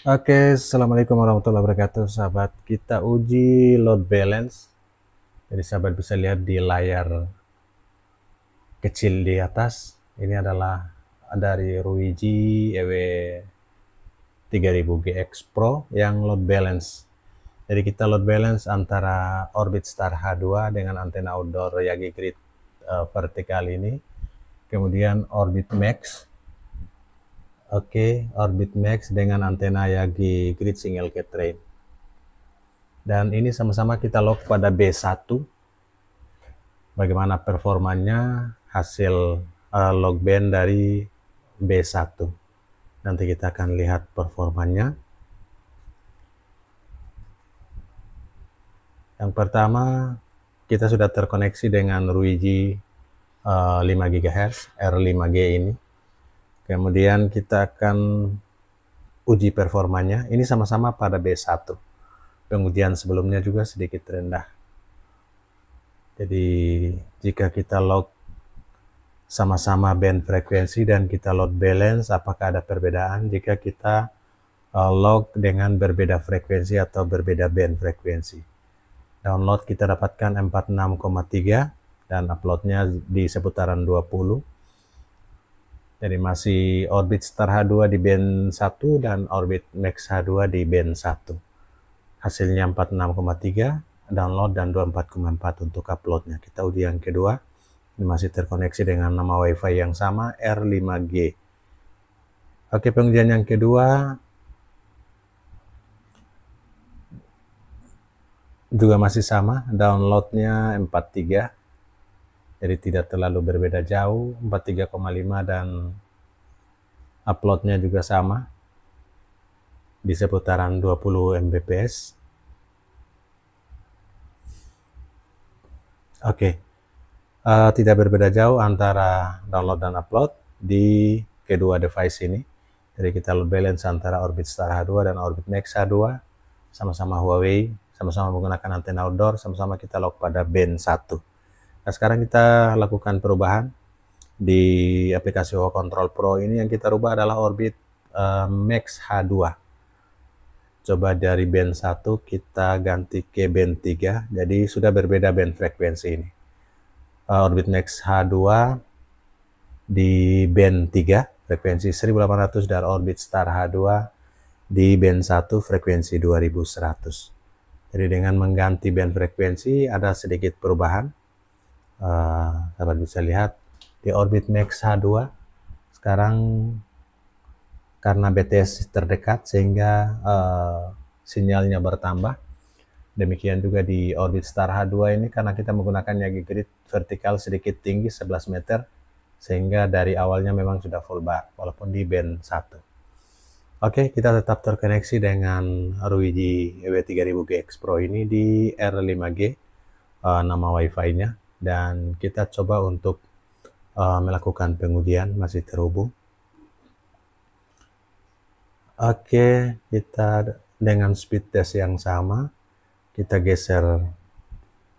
Oke, Assalamualaikum warahmatullahi wabarakatuh sahabat. Kita uji load balance. Jadi sahabat bisa lihat di layar kecil di atas. Ini adalah dari Ruiji EW 3000 GX Pro yang load balance. Jadi kita load balance antara Orbit Star H2 dengan antena outdoor Yagi Grid uh, vertikal ini. Kemudian Orbit Max Oke, Orbit Max dengan antena yang di Grid Single Cat Train. Dan ini sama-sama kita lock pada B1. Bagaimana performanya hasil uh, log band dari B1. Nanti kita akan lihat performanya. Yang pertama, kita sudah terkoneksi dengan Ruiji uh, 5 GHz R5G ini Kemudian kita akan uji performanya. Ini sama-sama pada B1. Pengujian sebelumnya juga sedikit rendah. Jadi jika kita log sama-sama band frekuensi dan kita load balance apakah ada perbedaan jika kita uh, log dengan berbeda frekuensi atau berbeda band frekuensi download kita dapatkan 46,3 dan uploadnya di seputaran 20 jadi masih orbit star H2 di band 1 dan orbit max H2 di band 1. Hasilnya 46,3 download dan 24,4 untuk uploadnya. Kita uji yang kedua. Ini masih terkoneksi dengan nama wifi yang sama R5G. Oke, pengujian yang kedua juga masih sama, downloadnya 43 jadi tidak terlalu berbeda jauh 43,5 dan uploadnya juga sama di seputaran 20 Mbps oke okay. uh, eh, tidak berbeda jauh antara download dan upload di kedua device ini jadi kita balance antara Orbit Star H2 dan Orbit Max H2 sama-sama Huawei sama-sama menggunakan antena outdoor sama-sama kita lock pada band 1 Nah, sekarang kita lakukan perubahan di aplikasi Home Control Pro ini yang kita rubah adalah orbit uh, Max H2. Coba dari band 1 kita ganti ke band 3. Jadi sudah berbeda band frekuensi ini. Uh, orbit Max H2 di band 3 frekuensi 1800 dan orbit Star H2 di band 1 frekuensi 2100. Jadi dengan mengganti band frekuensi ada sedikit perubahan sahabat eh, bisa lihat di orbit Max H2 sekarang karena BTS terdekat sehingga uh, sinyalnya bertambah. Demikian juga di orbit Star H2 ini karena kita menggunakan Yagi grid vertikal sedikit tinggi 11 meter sehingga dari awalnya memang sudah full bar walaupun di band 1. Oke, kita tetap terkoneksi dengan Ruiji EW3000GX Pro ini di R5G uh, eh, nama WiFi-nya dan kita coba untuk uh, melakukan pengujian masih terhubung. Oke, kita dengan speed test yang sama, kita geser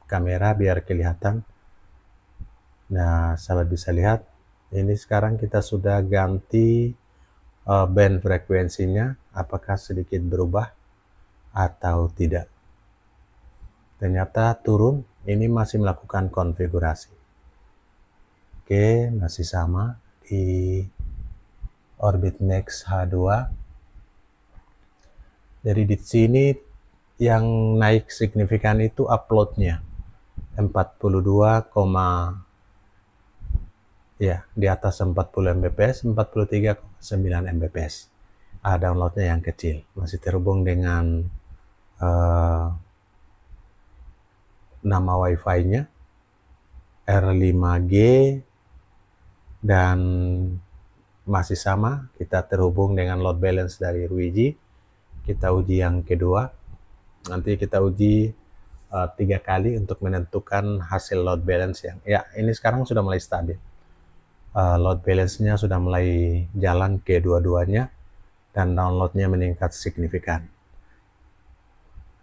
kamera biar kelihatan. Nah, sahabat bisa lihat, ini sekarang kita sudah ganti uh, band frekuensinya, apakah sedikit berubah atau tidak. Ternyata turun ini masih melakukan konfigurasi oke masih sama di orbit max H2 Jadi di sini yang naik signifikan itu uploadnya 42, ya di atas 40 Mbps 43,9 Mbps ah, downloadnya yang kecil masih terhubung dengan uh, nama wifi-nya R5G dan masih sama kita terhubung dengan load balance dari Ruiji kita uji yang kedua nanti kita uji uh, tiga kali untuk menentukan hasil load balance yang ya ini sekarang sudah mulai stabil uh, load balance-nya sudah mulai jalan ke dua-duanya dan downloadnya meningkat signifikan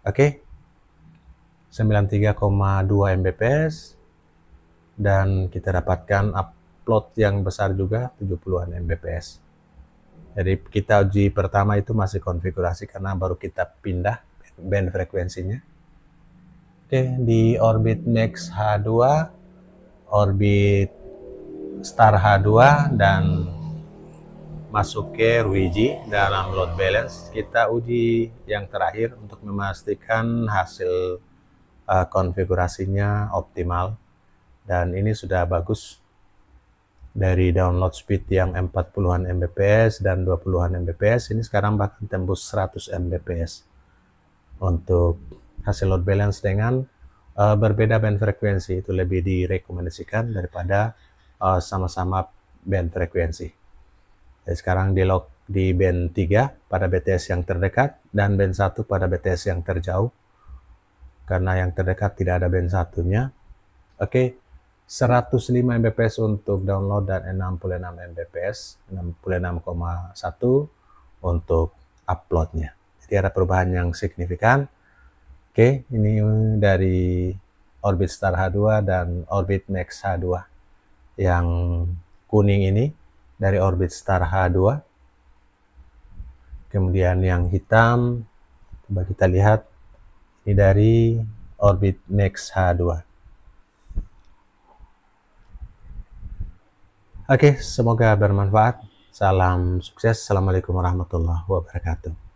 oke okay? 93,2 Mbps dan kita dapatkan upload yang besar juga 70-an Mbps. Jadi kita uji pertama itu masih konfigurasi karena baru kita pindah band frekuensinya. Oke, di orbit Max H2, orbit Star H2 dan masuk ke Ruiji dalam load balance kita uji yang terakhir untuk memastikan hasil uh, konfigurasinya optimal dan ini sudah bagus dari download speed yang 40-an Mbps dan 20-an Mbps ini sekarang bahkan tembus 100 Mbps untuk hasil load balance dengan uh, berbeda band frekuensi itu lebih direkomendasikan daripada eh, sama-sama uh, band frekuensi Jadi sekarang di log di band 3 pada BTS yang terdekat dan band 1 pada BTS yang terjauh karena yang terdekat tidak ada band satunya. Oke, okay, 105 Mbps untuk download dan 66 Mbps, 66,1 untuk uploadnya. Jadi ada perubahan yang signifikan. Oke, okay, ini dari Orbit Star H2 dan Orbit Max H2 yang kuning ini dari Orbit Star H2. Kemudian yang hitam, coba kita lihat ini dari orbit next H2 Oke, semoga bermanfaat. Salam sukses. Assalamualaikum warahmatullahi wabarakatuh.